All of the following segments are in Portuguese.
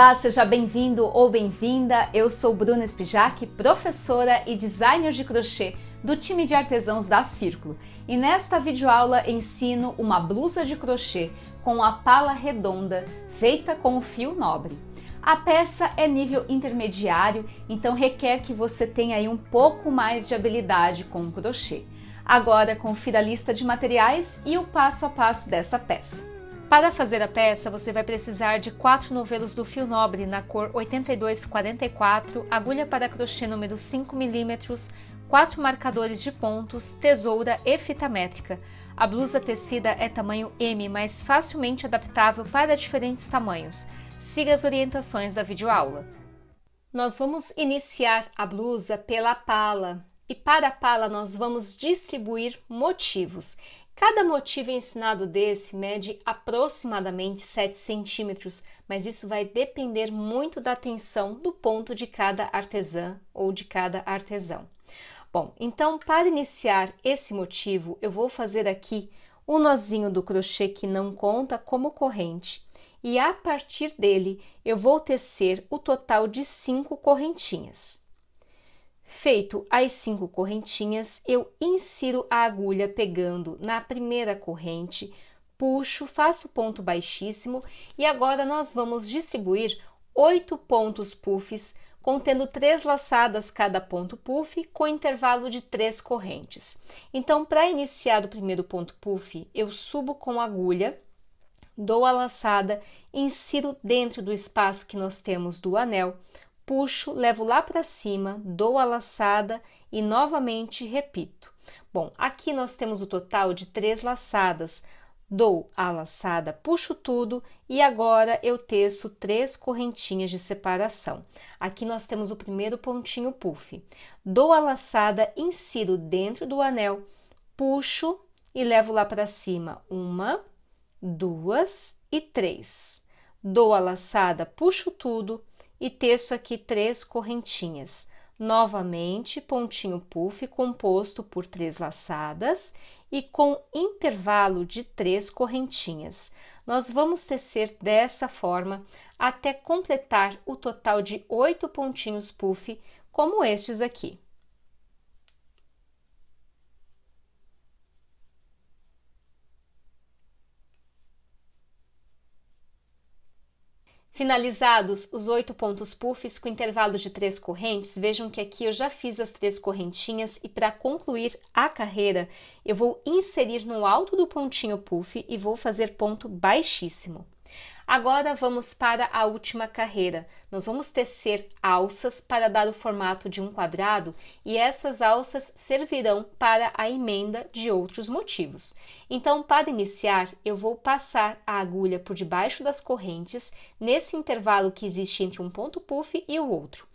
Olá, seja bem-vindo ou bem-vinda. Eu sou Bruna Spijak, professora e designer de crochê do time de artesãos da Círculo. E nesta videoaula ensino uma blusa de crochê com a pala redonda feita com o fio nobre. A peça é nível intermediário, então requer que você tenha aí um pouco mais de habilidade com o crochê. Agora confira a lista de materiais e o passo a passo dessa peça. Para fazer a peça, você vai precisar de quatro novelos do fio nobre na cor 8244, agulha para crochê número 5 mm, quatro marcadores de pontos, tesoura e fita métrica. A blusa tecida é tamanho M, mas facilmente adaptável para diferentes tamanhos. Siga as orientações da videoaula. Nós vamos iniciar a blusa pela pala, e para a pala nós vamos distribuir motivos. Cada motivo ensinado desse mede aproximadamente 7 centímetros, mas isso vai depender muito da tensão do ponto de cada artesã ou de cada artesão. Bom, então para iniciar esse motivo, eu vou fazer aqui o nozinho do crochê que não conta como corrente e a partir dele eu vou tecer o total de 5 correntinhas. Feito as cinco correntinhas, eu insiro a agulha pegando na primeira corrente, puxo, faço ponto baixíssimo e agora nós vamos distribuir oito pontos puffs, contendo três laçadas cada ponto puff, com intervalo de três correntes. Então, para iniciar o primeiro ponto puff, eu subo com a agulha, dou a laçada, insiro dentro do espaço que nós temos do anel, puxo, levo lá para cima, dou a laçada e novamente repito. Bom, aqui nós temos o total de três laçadas. Dou a laçada, puxo tudo e agora eu teço três correntinhas de separação. Aqui nós temos o primeiro pontinho puff. Dou a laçada, insiro dentro do anel, puxo e levo lá para cima. Uma, duas e três. Dou a laçada, puxo tudo e teço aqui três correntinhas. Novamente, pontinho puff composto por três laçadas e com intervalo de três correntinhas. Nós vamos tecer dessa forma até completar o total de oito pontinhos puff, como estes aqui. Finalizados os oito pontos puffs com intervalo de três correntes, vejam que aqui eu já fiz as três correntinhas e para concluir a carreira, eu vou inserir no alto do pontinho puff e vou fazer ponto baixíssimo. Agora vamos para a última carreira. Nós vamos tecer alças para dar o formato de um quadrado e essas alças servirão para a emenda de outros motivos. Então, para iniciar, eu vou passar a agulha por debaixo das correntes nesse intervalo que existe entre um ponto puff e o outro.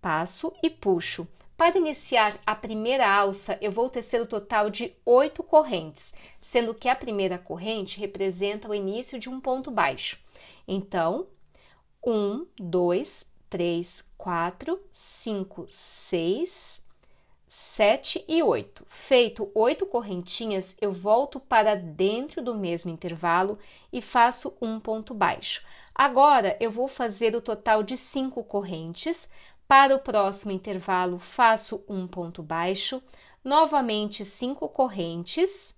Passo e puxo. Para iniciar a primeira alça, eu vou tecer o total de oito correntes, sendo que a primeira corrente representa o início de um ponto baixo. Então, um, dois, três, quatro, cinco, seis, sete e oito. Feito oito correntinhas, eu volto para dentro do mesmo intervalo e faço um ponto baixo. Agora, eu vou fazer o total de cinco correntes, para o próximo intervalo, faço um ponto baixo, novamente cinco correntes,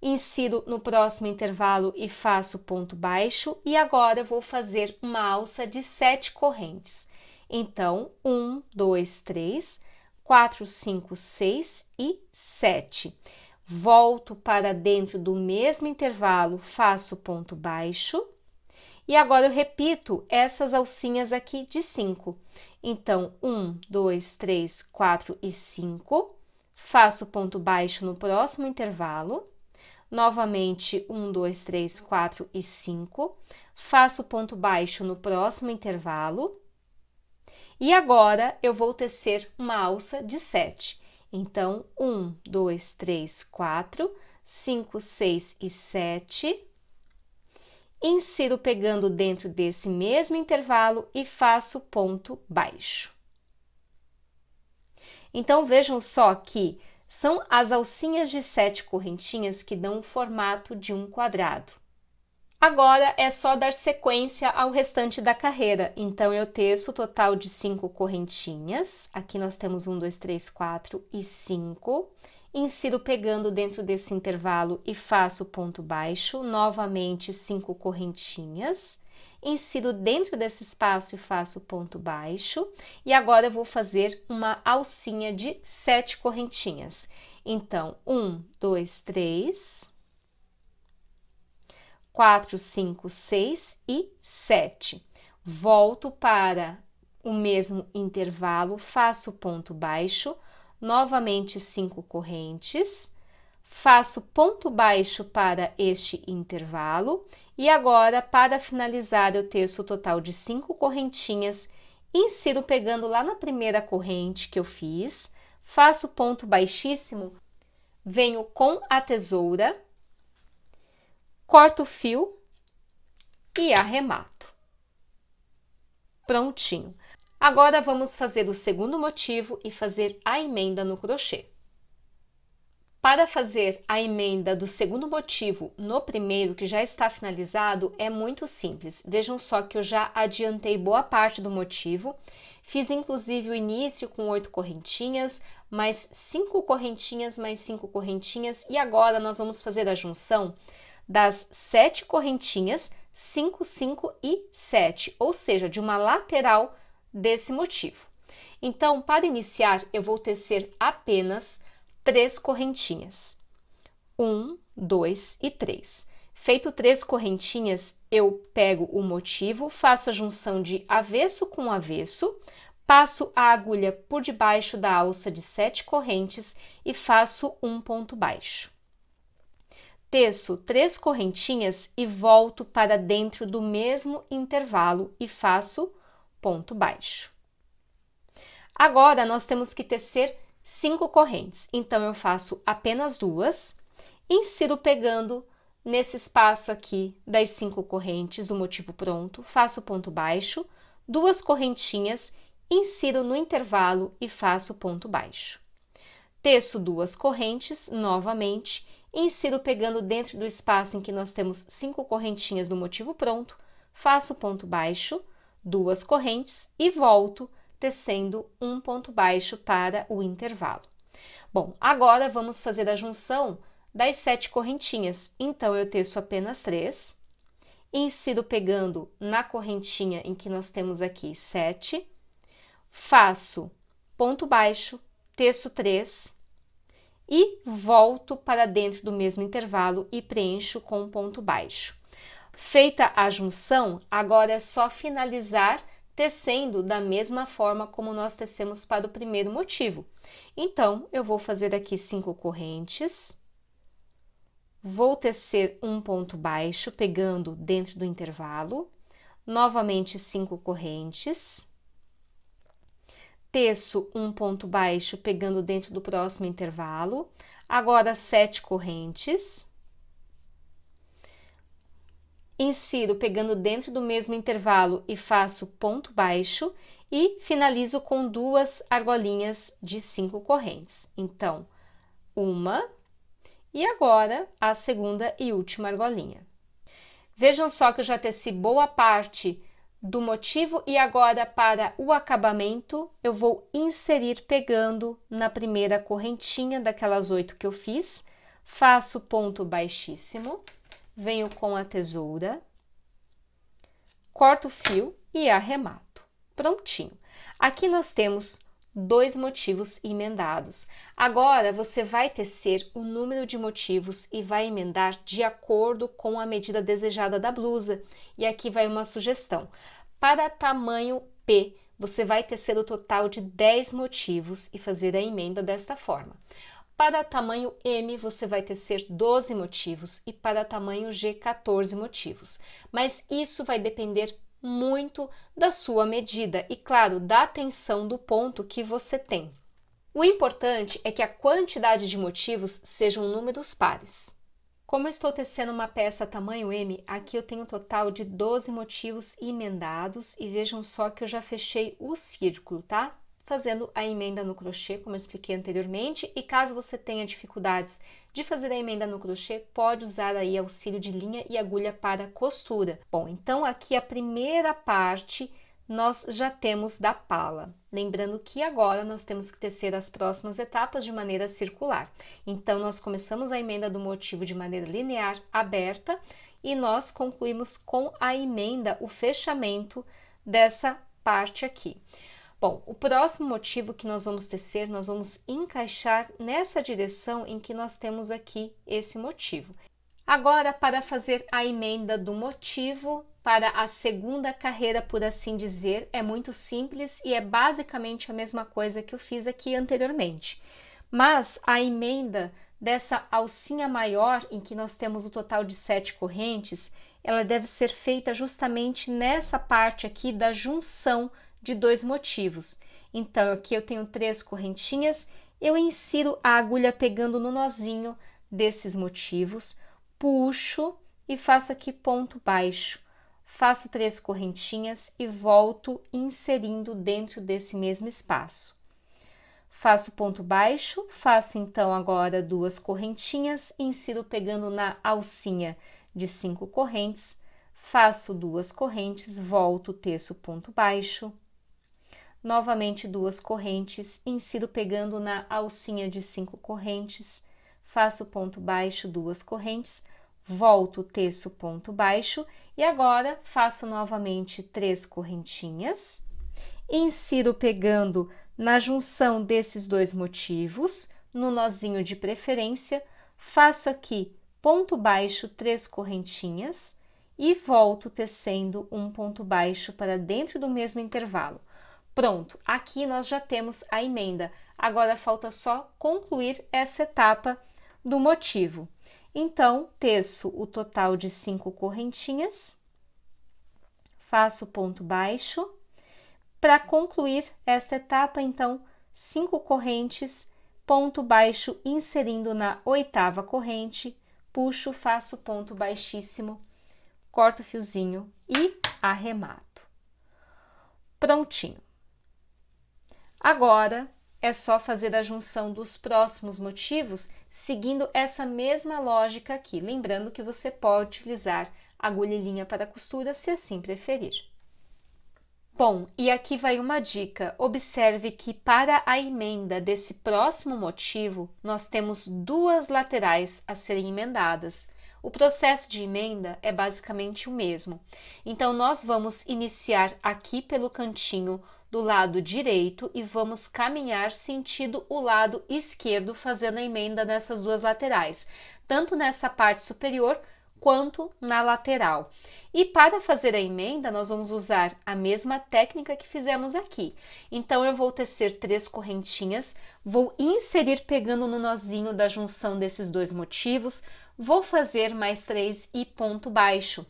insiro no próximo intervalo e faço ponto baixo, e agora vou fazer uma alça de sete correntes. Então, um, dois, três, quatro, cinco, seis e sete. Volto para dentro do mesmo intervalo, faço ponto baixo e agora eu repito essas alcinhas aqui de 5. Então, 1, 2, 3, 4 e 5. Faço ponto baixo no próximo intervalo. Novamente, 1, 2, 3, 4 e 5. Faço ponto baixo no próximo intervalo. E agora eu vou tecer uma alça de 7. Então, 1, 2, 3, 4, 5, 6 e 7 insiro pegando dentro desse mesmo intervalo e faço ponto baixo. Então vejam só que são as alcinhas de sete correntinhas que dão o formato de um quadrado. Agora é só dar sequência ao restante da carreira. Então, eu teço o total de cinco correntinhas. Aqui nós temos um, dois, três, quatro e cinco insiro pegando dentro desse intervalo e faço ponto baixo, novamente cinco correntinhas, insiro dentro desse espaço e faço ponto baixo, e agora eu vou fazer uma alcinha de sete correntinhas. Então, um, dois, três, quatro, cinco, seis e sete. Volto para o mesmo intervalo, faço ponto baixo, novamente cinco correntes, faço ponto baixo para este intervalo e agora, para finalizar, eu teço o total de cinco correntinhas, insiro pegando lá na primeira corrente que eu fiz, faço ponto baixíssimo, venho com a tesoura, corto o fio e arremato. Prontinho. Agora vamos fazer o segundo motivo e fazer a emenda no crochê. Para fazer a emenda do segundo motivo no primeiro, que já está finalizado, é muito simples. Vejam só que eu já adiantei boa parte do motivo. Fiz inclusive o início com oito correntinhas, mais cinco correntinhas, mais cinco correntinhas. E agora nós vamos fazer a junção das sete correntinhas, cinco, cinco e sete, ou seja, de uma lateral desse motivo. Então, para iniciar, eu vou tecer apenas três correntinhas. Um, dois e três. Feito três correntinhas, eu pego o motivo, faço a junção de avesso com avesso, passo a agulha por debaixo da alça de sete correntes e faço um ponto baixo. Teço três correntinhas e volto para dentro do mesmo intervalo e faço ponto baixo. Agora, nós temos que tecer cinco correntes, então eu faço apenas duas, insiro pegando nesse espaço aqui das cinco correntes o motivo pronto, faço ponto baixo, duas correntinhas, insiro no intervalo e faço ponto baixo. Teço duas correntes novamente, insiro pegando dentro do espaço em que nós temos cinco correntinhas do motivo pronto, faço ponto baixo, duas correntes e volto tecendo um ponto baixo para o intervalo. Bom, agora vamos fazer a junção das sete correntinhas. Então, eu teço apenas três, insiro pegando na correntinha em que nós temos aqui sete, faço ponto baixo, teço três e volto para dentro do mesmo intervalo e preencho com um ponto baixo. Feita a junção, agora é só finalizar tecendo da mesma forma como nós tecemos para o primeiro motivo. Então, eu vou fazer aqui cinco correntes. Vou tecer um ponto baixo, pegando dentro do intervalo. Novamente, cinco correntes. Teço um ponto baixo, pegando dentro do próximo intervalo. Agora, sete correntes insiro pegando dentro do mesmo intervalo e faço ponto baixo e finalizo com duas argolinhas de cinco correntes. Então, uma e agora a segunda e última argolinha. Vejam só que eu já teci boa parte do motivo e agora para o acabamento eu vou inserir pegando na primeira correntinha daquelas oito que eu fiz, faço ponto baixíssimo venho com a tesoura, corto o fio e arremato. Prontinho. Aqui nós temos dois motivos emendados. Agora você vai tecer o número de motivos e vai emendar de acordo com a medida desejada da blusa. E aqui vai uma sugestão. Para tamanho P, você vai tecer o total de 10 motivos e fazer a emenda desta forma. Para tamanho M, você vai tecer 12 motivos e para tamanho G, 14 motivos. Mas isso vai depender muito da sua medida e, claro, da tensão do ponto que você tem. O importante é que a quantidade de motivos sejam números pares. Como eu estou tecendo uma peça tamanho M, aqui eu tenho um total de 12 motivos emendados e vejam só que eu já fechei o círculo, tá? fazendo a emenda no crochê, como eu expliquei anteriormente, e caso você tenha dificuldades de fazer a emenda no crochê, pode usar aí auxílio de linha e agulha para costura. Bom, então aqui a primeira parte nós já temos da pala. Lembrando que agora nós temos que tecer as próximas etapas de maneira circular. Então, nós começamos a emenda do motivo de maneira linear aberta e nós concluímos com a emenda, o fechamento dessa parte aqui. Bom, o próximo motivo que nós vamos tecer, nós vamos encaixar nessa direção em que nós temos aqui esse motivo. Agora, para fazer a emenda do motivo para a segunda carreira, por assim dizer, é muito simples e é basicamente a mesma coisa que eu fiz aqui anteriormente. Mas a emenda dessa alcinha maior, em que nós temos o total de sete correntes, ela deve ser feita justamente nessa parte aqui da junção de dois motivos. Então, aqui eu tenho três correntinhas, eu insiro a agulha pegando no nozinho desses motivos, puxo e faço aqui ponto baixo. Faço três correntinhas e volto inserindo dentro desse mesmo espaço. Faço ponto baixo, faço então agora duas correntinhas, insiro pegando na alcinha de cinco correntes, faço duas correntes, volto, terço ponto baixo, novamente duas correntes, incido pegando na alcinha de cinco correntes, faço ponto baixo, duas correntes, volto, terço ponto baixo e agora faço novamente três correntinhas, insiro pegando na junção desses dois motivos, no nozinho de preferência, faço aqui ponto baixo, três correntinhas e volto tecendo um ponto baixo para dentro do mesmo intervalo. Pronto, aqui nós já temos a emenda. Agora falta só concluir essa etapa do motivo. Então, terço o total de cinco correntinhas, faço ponto baixo. Para concluir esta etapa, então, cinco correntes, ponto baixo inserindo na oitava corrente, puxo, faço ponto baixíssimo, corto o fiozinho e arremato. Prontinho. Agora é só fazer a junção dos próximos motivos seguindo essa mesma lógica aqui, lembrando que você pode utilizar agulha e linha para costura se assim preferir. Bom, e aqui vai uma dica. Observe que para a emenda desse próximo motivo, nós temos duas laterais a serem emendadas. O processo de emenda é basicamente o mesmo. Então, nós vamos iniciar aqui pelo cantinho do lado direito e vamos caminhar sentido o lado esquerdo, fazendo a emenda nessas duas laterais, tanto nessa parte superior quanto na lateral. E para fazer a emenda, nós vamos usar a mesma técnica que fizemos aqui. Então, eu vou tecer três correntinhas, vou inserir pegando no nozinho da junção desses dois motivos, vou fazer mais três e ponto baixo.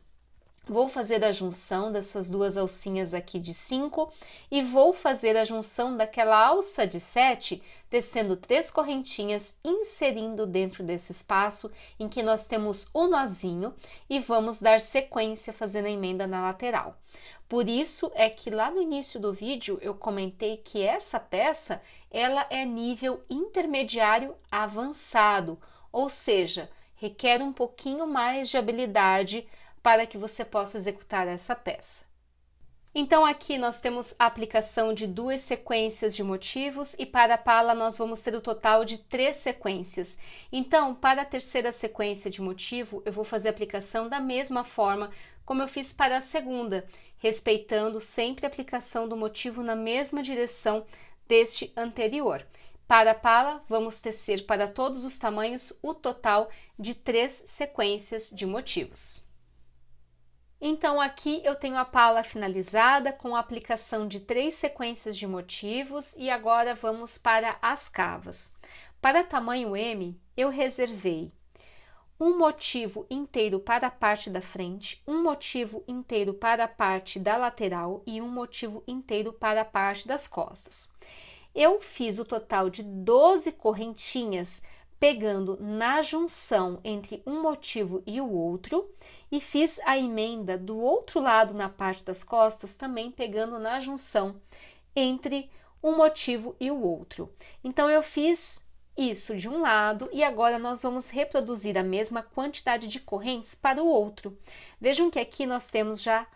Vou fazer a junção dessas duas alcinhas aqui de 5 e vou fazer a junção daquela alça de 7, descendo três correntinhas, inserindo dentro desse espaço em que nós temos o um nozinho e vamos dar sequência fazendo a emenda na lateral. Por isso é que lá no início do vídeo eu comentei que essa peça, ela é nível intermediário avançado, ou seja, requer um pouquinho mais de habilidade para que você possa executar essa peça. Então aqui nós temos a aplicação de duas sequências de motivos e para a pala nós vamos ter o total de três sequências. Então, para a terceira sequência de motivo, eu vou fazer a aplicação da mesma forma como eu fiz para a segunda, respeitando sempre a aplicação do motivo na mesma direção deste anterior. Para a pala, vamos tecer para todos os tamanhos o total de três sequências de motivos. Então aqui eu tenho a pala finalizada com a aplicação de três sequências de motivos e agora vamos para as cavas. Para tamanho M, eu reservei um motivo inteiro para a parte da frente, um motivo inteiro para a parte da lateral e um motivo inteiro para a parte das costas. Eu fiz o total de 12 correntinhas pegando na junção entre um motivo e o outro, e fiz a emenda do outro lado na parte das costas, também pegando na junção entre um motivo e o outro. Então, eu fiz isso de um lado e agora nós vamos reproduzir a mesma quantidade de correntes para o outro. Vejam que aqui nós temos já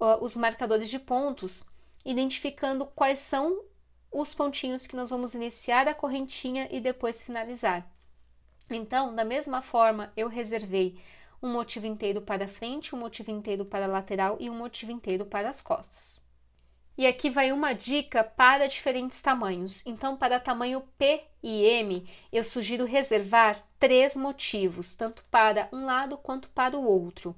uh, os marcadores de pontos identificando quais são os pontinhos que nós vamos iniciar a correntinha e depois finalizar. Então, da mesma forma, eu reservei um motivo inteiro para frente, um motivo inteiro para a lateral e um motivo inteiro para as costas. E aqui vai uma dica para diferentes tamanhos. Então, para tamanho P e M, eu sugiro reservar três motivos, tanto para um lado quanto para o outro.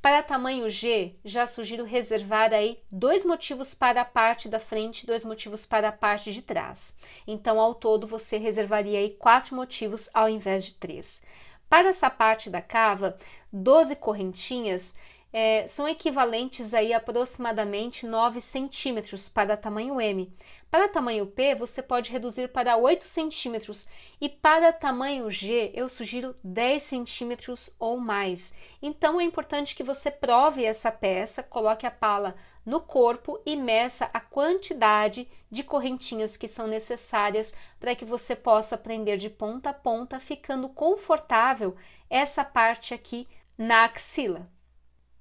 Para tamanho G, já sugiro reservar aí dois motivos para a parte da frente, dois motivos para a parte de trás. Então, ao todo, você reservaria aí quatro motivos ao invés de três. Para essa parte da cava, 12 correntinhas é, são equivalentes aí aproximadamente 9 centímetros para tamanho M. Para tamanho P, você pode reduzir para 8 centímetros e para tamanho G, eu sugiro 10 centímetros ou mais. Então, é importante que você prove essa peça, coloque a pala no corpo e meça a quantidade de correntinhas que são necessárias para que você possa prender de ponta a ponta, ficando confortável essa parte aqui na axila.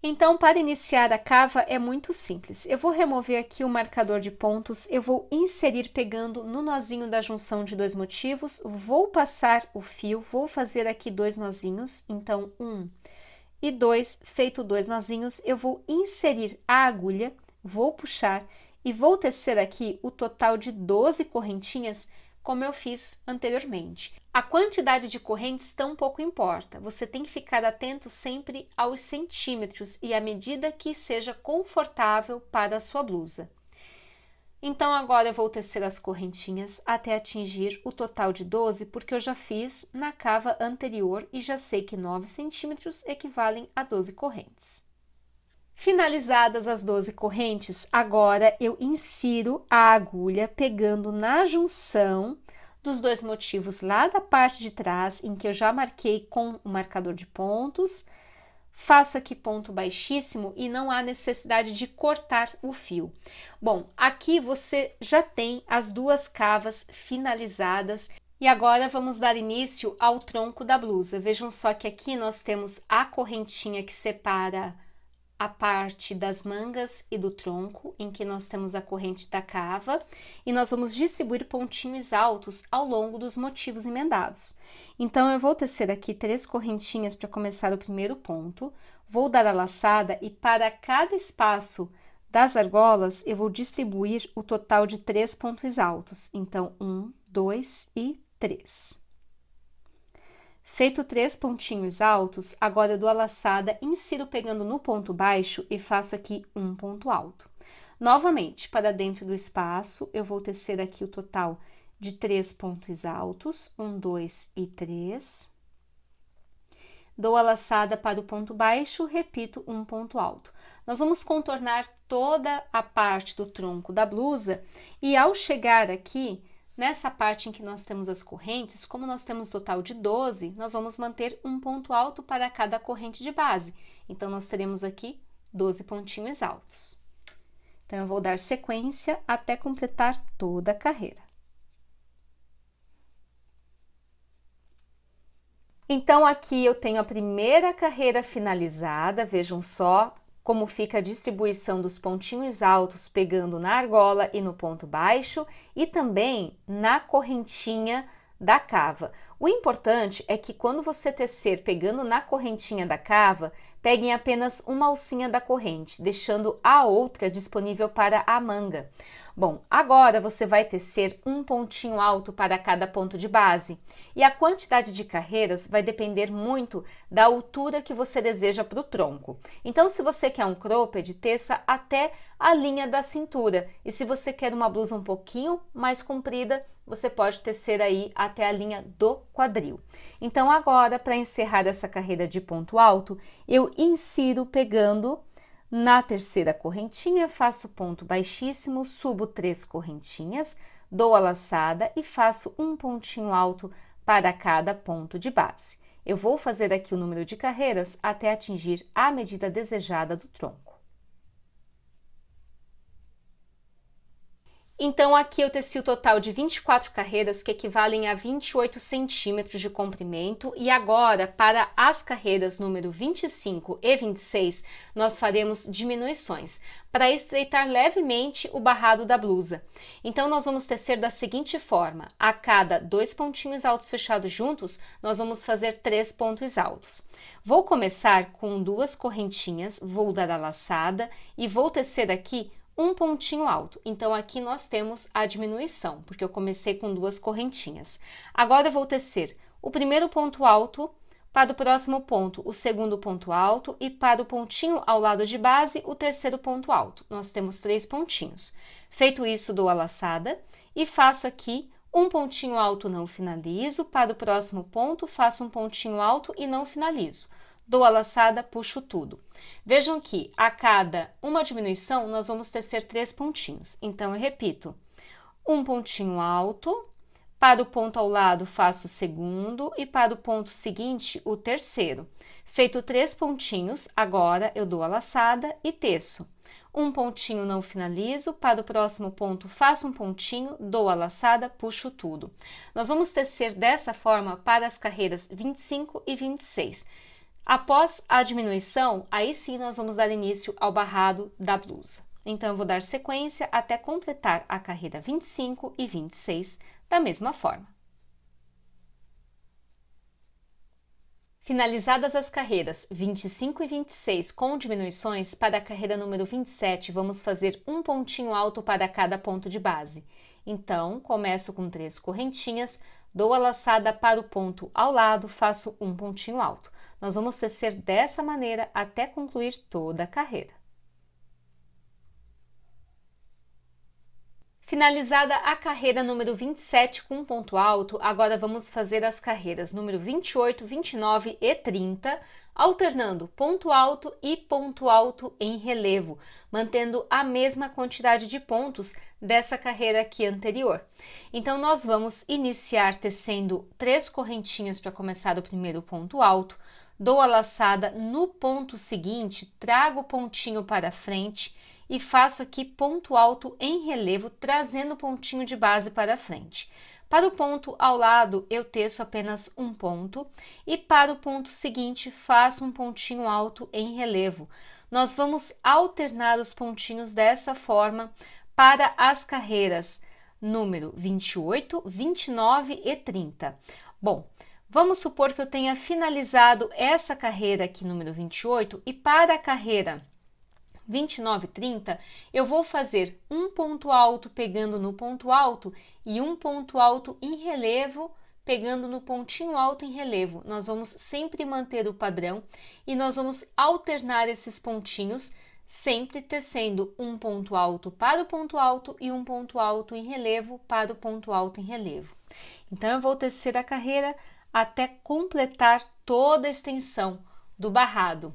Então, para iniciar a cava é muito simples. Eu vou remover aqui o marcador de pontos, eu vou inserir pegando no nozinho da junção de dois motivos, vou passar o fio, vou fazer aqui dois nozinhos, então um e dois, feito dois nozinhos, eu vou inserir a agulha, vou puxar e vou tecer aqui o total de 12 correntinhas como eu fiz anteriormente. A quantidade de correntes tão pouco importa, você tem que ficar atento sempre aos centímetros e à medida que seja confortável para a sua blusa. Então agora eu vou tecer as correntinhas até atingir o total de 12, porque eu já fiz na cava anterior e já sei que 9 centímetros equivalem a 12 correntes. Finalizadas as 12 correntes, agora eu insiro a agulha pegando na junção dos dois motivos lá da parte de trás, em que eu já marquei com o marcador de pontos. Faço aqui ponto baixíssimo e não há necessidade de cortar o fio. Bom, aqui você já tem as duas cavas finalizadas e agora vamos dar início ao tronco da blusa. Vejam só que aqui nós temos a correntinha que separa a parte das mangas e do tronco, em que nós temos a corrente da cava, e nós vamos distribuir pontinhos altos ao longo dos motivos emendados. Então, eu vou tecer aqui três correntinhas para começar o primeiro ponto, vou dar a laçada e para cada espaço das argolas eu vou distribuir o total de três pontos altos. Então, um, dois e três. Feito três pontinhos altos, agora eu dou a laçada, insiro pegando no ponto baixo e faço aqui um ponto alto. Novamente, para dentro do espaço, eu vou tecer aqui o total de três pontos altos, um, dois e três. Dou a laçada para o ponto baixo, repito um ponto alto. Nós vamos contornar toda a parte do tronco da blusa e ao chegar aqui, Nessa parte em que nós temos as correntes, como nós temos total de 12, nós vamos manter um ponto alto para cada corrente de base. Então, nós teremos aqui 12 pontinhos altos. Então, eu vou dar sequência até completar toda a carreira. Então, aqui eu tenho a primeira carreira finalizada, vejam só, como fica a distribuição dos pontinhos altos pegando na argola e no ponto baixo e também na correntinha da cava. O importante é que quando você tecer pegando na correntinha da cava, peguem apenas uma alcinha da corrente, deixando a outra disponível para a manga. Bom, agora você vai tecer um pontinho alto para cada ponto de base e a quantidade de carreiras vai depender muito da altura que você deseja para o tronco. Então, se você quer um cropped, teça até a linha da cintura e se você quer uma blusa um pouquinho mais comprida, você pode tecer aí até a linha do quadril. Então, agora, para encerrar essa carreira de ponto alto, eu insiro pegando na terceira correntinha, faço ponto baixíssimo, subo três correntinhas, dou a laçada e faço um pontinho alto para cada ponto de base. Eu vou fazer aqui o número de carreiras até atingir a medida desejada do tronco. Então aqui eu teci o total de 24 carreiras que equivalem a 28 centímetros de comprimento e agora para as carreiras número 25 e 26 nós faremos diminuições para estreitar levemente o barrado da blusa. Então nós vamos tecer da seguinte forma, a cada dois pontinhos altos fechados juntos nós vamos fazer três pontos altos. Vou começar com duas correntinhas, vou dar a laçada e vou tecer aqui um pontinho alto. Então, aqui nós temos a diminuição, porque eu comecei com duas correntinhas. Agora, eu vou tecer o primeiro ponto alto para o próximo ponto, o segundo ponto alto e para o pontinho ao lado de base, o terceiro ponto alto. Nós temos três pontinhos. Feito isso, dou a laçada e faço aqui um pontinho alto, não finalizo, para o próximo ponto faço um pontinho alto e não finalizo dou a laçada, puxo tudo. Vejam que a cada uma diminuição nós vamos tecer três pontinhos. Então eu repito: um pontinho alto, para o ponto ao lado faço o segundo e para o ponto seguinte o terceiro. Feito três pontinhos, agora eu dou a laçada e teço. Um pontinho não finalizo, para o próximo ponto faço um pontinho, dou a laçada, puxo tudo. Nós vamos tecer dessa forma para as carreiras 25 e 26. Após a diminuição, aí sim nós vamos dar início ao barrado da blusa. Então, eu vou dar sequência até completar a carreira 25 e 26 da mesma forma. Finalizadas as carreiras 25 e 26 com diminuições, para a carreira número 27 vamos fazer um pontinho alto para cada ponto de base. Então, começo com três correntinhas, dou a laçada para o ponto ao lado, faço um pontinho alto. Nós vamos tecer dessa maneira até concluir toda a carreira. Finalizada a carreira número 27 com um ponto alto, agora vamos fazer as carreiras número 28, 29 e 30, alternando ponto alto e ponto alto em relevo, mantendo a mesma quantidade de pontos dessa carreira aqui anterior. Então, nós vamos iniciar tecendo três correntinhas para começar o primeiro ponto alto, dou a laçada no ponto seguinte, trago o pontinho para frente e faço aqui ponto alto em relevo, trazendo o pontinho de base para frente. Para o ponto ao lado, eu teço apenas um ponto, e para o ponto seguinte, faço um pontinho alto em relevo. Nós vamos alternar os pontinhos dessa forma para as carreiras número 28, 29 e 30. Bom, Vamos supor que eu tenha finalizado essa carreira aqui, número 28, e para a carreira 29 30, eu vou fazer um ponto alto pegando no ponto alto e um ponto alto em relevo pegando no pontinho alto em relevo. Nós vamos sempre manter o padrão e nós vamos alternar esses pontinhos, sempre tecendo um ponto alto para o ponto alto e um ponto alto em relevo para o ponto alto em relevo. Então eu vou tecer a carreira até completar toda a extensão do barrado.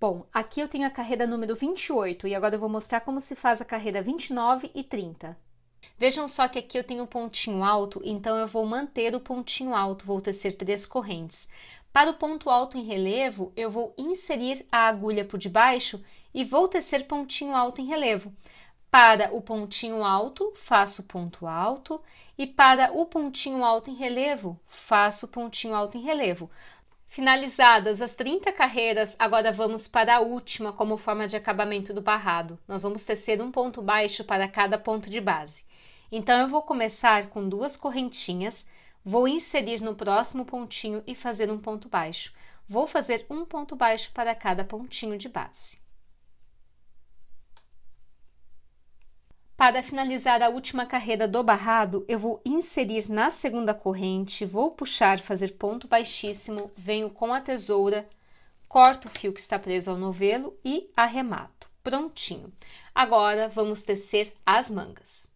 Bom, aqui eu tenho a carreira número 28 e agora eu vou mostrar como se faz a carreira 29 e 30. Vejam só que aqui eu tenho um pontinho alto, então eu vou manter o pontinho alto, vou tecer três correntes. Para o ponto alto em relevo, eu vou inserir a agulha por debaixo e vou tecer pontinho alto em relevo. Para o pontinho alto, faço ponto alto e para o pontinho alto em relevo, faço pontinho alto em relevo. Finalizadas as 30 carreiras, agora vamos para a última como forma de acabamento do barrado. Nós vamos tecer um ponto baixo para cada ponto de base. Então, eu vou começar com duas correntinhas, vou inserir no próximo pontinho e fazer um ponto baixo. Vou fazer um ponto baixo para cada pontinho de base. Para finalizar a última carreira do barrado, eu vou inserir na segunda corrente, vou puxar, fazer ponto baixíssimo, venho com a tesoura, corto o fio que está preso ao novelo e arremato. Prontinho. Agora, vamos tecer as mangas.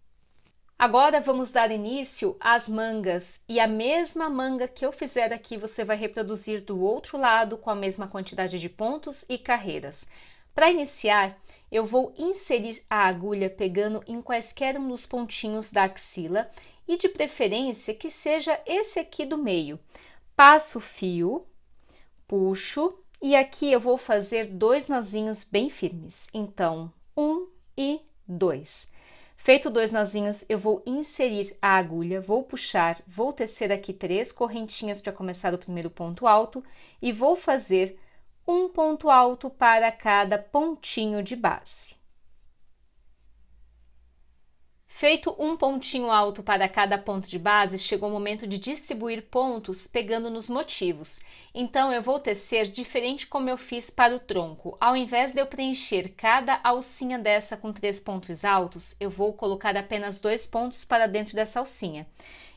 Agora, vamos dar início às mangas e a mesma manga que eu fizer aqui, você vai reproduzir do outro lado com a mesma quantidade de pontos e carreiras. Para iniciar, eu vou inserir a agulha pegando em quaisquer um dos pontinhos da axila e de preferência que seja esse aqui do meio. Passo o fio, puxo e aqui eu vou fazer dois nozinhos bem firmes. Então, um e dois. Feito dois nozinhos, eu vou inserir a agulha, vou puxar, vou tecer aqui três correntinhas para começar o primeiro ponto alto e vou fazer um ponto alto para cada pontinho de base. Feito um pontinho alto para cada ponto de base, chegou o momento de distribuir pontos pegando nos motivos. Então, eu vou tecer diferente como eu fiz para o tronco. Ao invés de eu preencher cada alcinha dessa com três pontos altos, eu vou colocar apenas dois pontos para dentro dessa alcinha.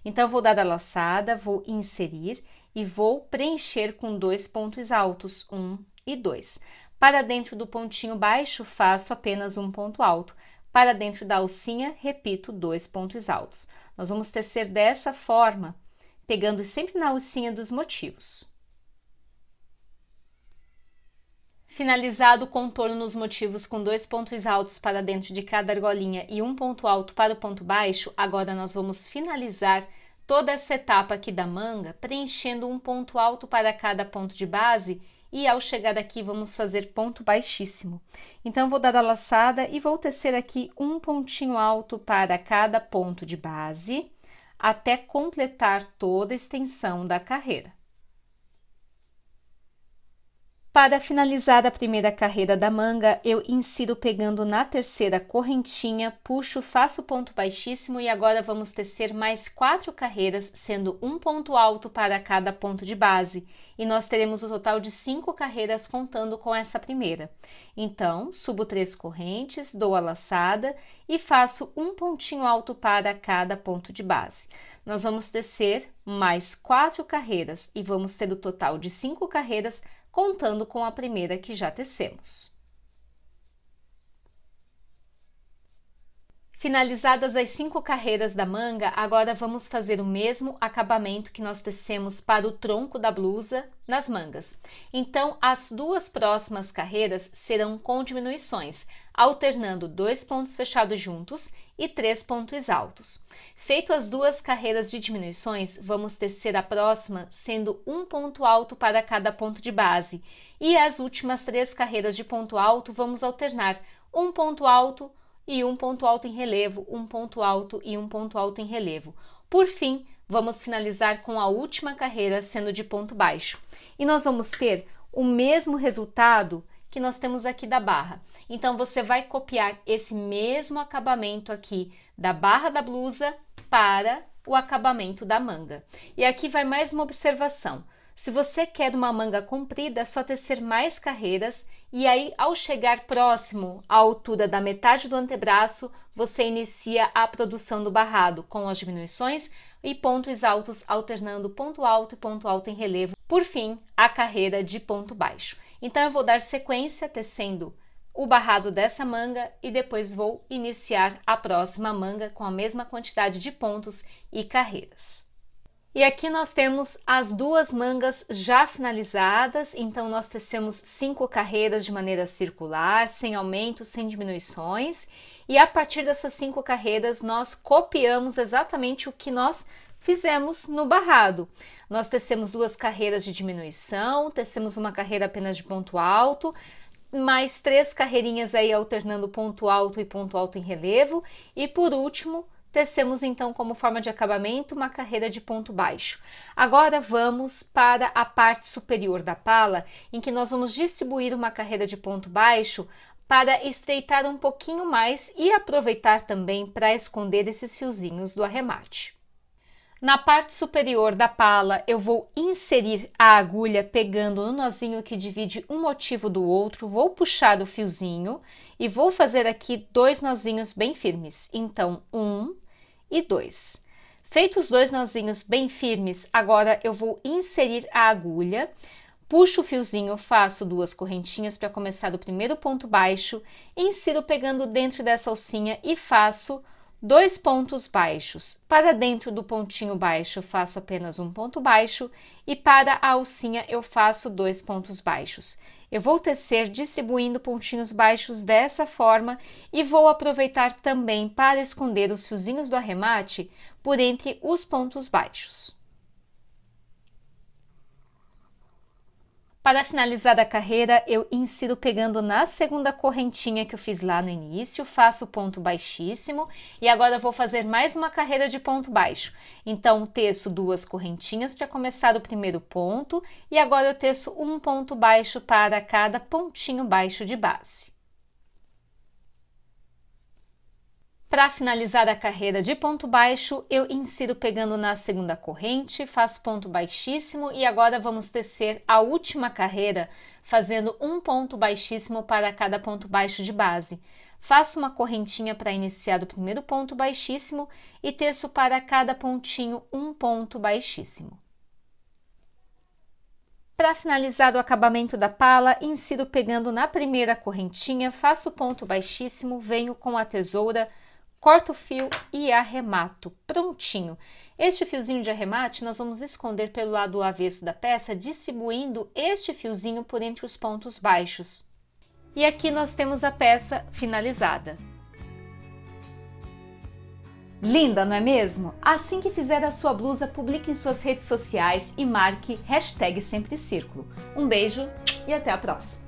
Então, vou dar a laçada, vou inserir e vou preencher com dois pontos altos, um e dois. Para dentro do pontinho baixo, faço apenas um ponto alto. Para dentro da alcinha, repito dois pontos altos. Nós vamos tecer dessa forma, pegando sempre na alcinha dos motivos. Finalizado o contorno nos motivos com dois pontos altos para dentro de cada argolinha e um ponto alto para o ponto baixo, agora nós vamos finalizar toda essa etapa aqui da manga, preenchendo um ponto alto para cada ponto de base e ao chegar aqui vamos fazer ponto baixíssimo. Então vou dar a laçada e vou tecer aqui um pontinho alto para cada ponto de base até completar toda a extensão da carreira. Para finalizar a primeira carreira da manga, eu insiro pegando na terceira correntinha, puxo, faço ponto baixíssimo e agora vamos tecer mais quatro carreiras, sendo um ponto alto para cada ponto de base. E nós teremos o um total de cinco carreiras contando com essa primeira. Então, subo três correntes, dou a laçada e faço um pontinho alto para cada ponto de base nós vamos tecer mais quatro carreiras e vamos ter o total de cinco carreiras contando com a primeira que já tecemos. Finalizadas as cinco carreiras da manga, agora vamos fazer o mesmo acabamento que nós tecemos para o tronco da blusa nas mangas. Então, as duas próximas carreiras serão com diminuições, alternando dois pontos fechados juntos e três pontos altos. Feito as duas carreiras de diminuições, vamos tecer a próxima sendo um ponto alto para cada ponto de base, e as últimas três carreiras de ponto alto vamos alternar um ponto alto e um ponto alto em relevo, um ponto alto e um ponto alto em relevo. Por fim, vamos finalizar com a última carreira sendo de ponto baixo. E nós vamos ter o mesmo resultado que nós temos aqui da barra. Então, você vai copiar esse mesmo acabamento aqui da barra da blusa para o acabamento da manga. E aqui vai mais uma observação. Se você quer uma manga comprida, é só tecer mais carreiras e aí, ao chegar próximo à altura da metade do antebraço, você inicia a produção do barrado com as diminuições e pontos altos alternando ponto alto e ponto alto em relevo. Por fim, a carreira de ponto baixo. Então eu vou dar sequência tecendo o barrado dessa manga e depois vou iniciar a próxima manga com a mesma quantidade de pontos e carreiras. E aqui nós temos as duas mangas já finalizadas, então nós tecemos cinco carreiras de maneira circular, sem aumentos, sem diminuições, e a partir dessas cinco carreiras nós copiamos exatamente o que nós fizemos no barrado. Nós tecemos duas carreiras de diminuição, tecemos uma carreira apenas de ponto alto, mais três carreirinhas aí alternando ponto alto e ponto alto em relevo, e por último, tecemos então como forma de acabamento uma carreira de ponto baixo. Agora vamos para a parte superior da pala, em que nós vamos distribuir uma carreira de ponto baixo para estreitar um pouquinho mais e aproveitar também para esconder esses fiozinhos do arremate. Na parte superior da pala, eu vou inserir a agulha pegando no nozinho que divide um motivo do outro, vou puxar o fiozinho e vou fazer aqui dois nozinhos bem firmes. Então, um e dois. Feitos os dois nozinhos bem firmes, agora eu vou inserir a agulha, puxo o fiozinho, faço duas correntinhas para começar do primeiro ponto baixo, insiro pegando dentro dessa alcinha e faço dois pontos baixos. Para dentro do pontinho baixo, eu faço apenas um ponto baixo e para a alcinha eu faço dois pontos baixos. Eu vou tecer distribuindo pontinhos baixos dessa forma e vou aproveitar também para esconder os fiozinhos do arremate por entre os pontos baixos. Para finalizar a carreira, eu insiro pegando na segunda correntinha que eu fiz lá no início, faço ponto baixíssimo e agora vou fazer mais uma carreira de ponto baixo. Então, teço duas correntinhas para começar o primeiro ponto e agora eu teço um ponto baixo para cada pontinho baixo de base. Para finalizar a carreira de ponto baixo, eu insiro pegando na segunda corrente, faço ponto baixíssimo e agora vamos tecer a última carreira fazendo um ponto baixíssimo para cada ponto baixo de base. Faço uma correntinha para iniciar o primeiro ponto baixíssimo e teço para cada pontinho um ponto baixíssimo. Para finalizar o acabamento da pala, insiro pegando na primeira correntinha, faço ponto baixíssimo, venho com a tesoura, corto o fio e arremato. Prontinho! Este fiozinho de arremate nós vamos esconder pelo lado avesso da peça, distribuindo este fiozinho por entre os pontos baixos. E aqui nós temos a peça finalizada. Linda, não é mesmo? Assim que fizer a sua blusa, publique em suas redes sociais e marque hashtag Sempre Círculo. Um beijo e até a próxima!